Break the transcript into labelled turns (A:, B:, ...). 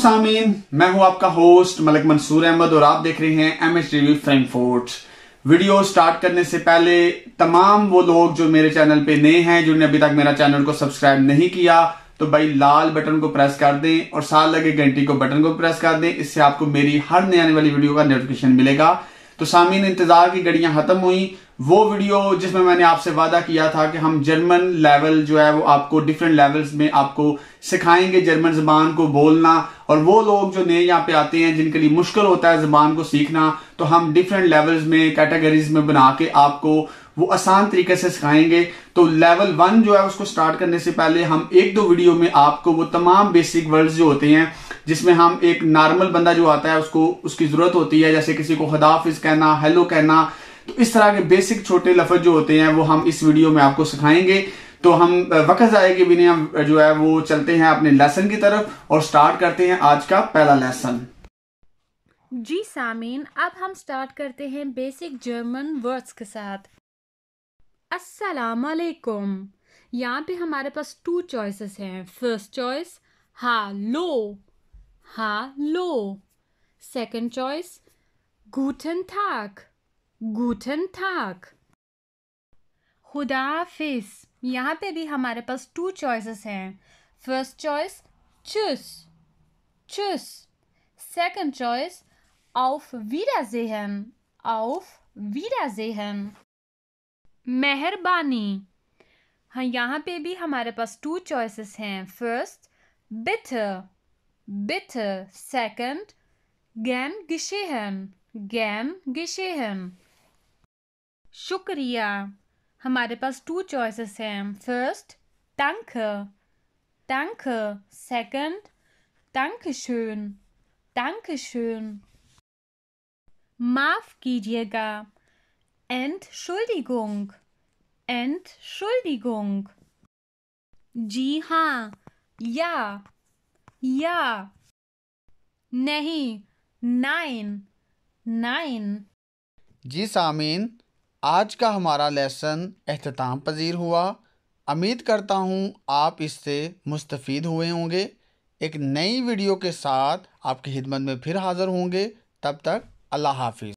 A: सामीन मैं हूं आपका होस्ट मलिक मंसूर अहमद और आप देख रहे हैं M H TV Frankfurt video start करने से पहले तमाम वो लोग जो मेरे चैनल पे नए हैं जिन्होंने अभी तक मेरा चैनल को सब्सक्राइब नहीं किया तो भाई लाल बटन को प्रेस कर दें और साथ लगे घंटी को बटन को प्रेस कर दें इससे आपको मेरी हर नई आने वाली वीडियो का नोटिफिकेशन मिलेगा तो सामीन इंतजार की घड़ियां खत्म हुई वो वीडियो जिसमें मैंने आपसे वादा किया था कि हम जर्मन लेवल जो है वो आपको डिफरेंट लेवल्स में आपको सिखाएंगे जर्मन जबान को बोलना और वो लोग जो नए यहाँ पे आते हैं जिनके लिए मुश्किल होता है जबान को सीखना तो हम डिफरेंट लेवल्स में कैटेगरीज में बना के आपको वो आसान तरीके से सिखाएंगे तो लेवल वन जो है उसको स्टार्ट करने से पहले हम एक दो वीडियो में आपको वो तमाम बेसिक वर्ड्स जो होते हैं जिसमें हम एक नॉर्मल बंदा जो आता है उसको उसकी जरूरत होती है जैसे किसी को हदाफिज कहना हेलो कहना तो इस तरह के बेसिक छोटे लफज जो होते हैं वो हम इस वीडियो में आपको सिखाएंगे तो हम वक्त जाए के बिना हम जो है वो चलते हैं अपने लेसन की तरफ और स्टार्ट करते हैं आज का पहला लेसन
B: जी सामीन अब हम स्टार्ट करते हैं बेसिक जर्मन वर्ड्स के साथ अस्सलाम यहाँ पे हमारे पास टू चॉइसेस हैं फर्स्ट चॉइस हा लो हा लो सेकेंड चॉइस गूटन थाक गुटन थाक खुदाफिस यहाँ पे भी हमारे पास टू चॉइसेस हैं फर्स्ट चॉइस चुस चुस सेकंड चॉइस ऑफ वीरा जेहन ऑफ वीरा जेहन मेहरबानी हाँ यहाँ पे भी हमारे पास टू चॉइसेस हैं फर्स्ट बिथ बिथ सेकंड गैन गिशेहन गैन गिशेहन शुक्रिया हमारे पास टू चॉइसेस हैं first danke danke second dankeschön dankeschön माफ कीजिएगा Entschuldigung Entschuldigung जी हाँ या या नहीं नाइन नाइन
C: जी सामीन आज का हमारा लेसन अख्ताम पजीर हुआ उम्मीद करता हूँ आप इससे मुस्तफ़ हुए होंगे एक नई वीडियो के साथ आपकी खिदमत में फिर हाज़र होंगे तब तक अल्लाह हाफिज़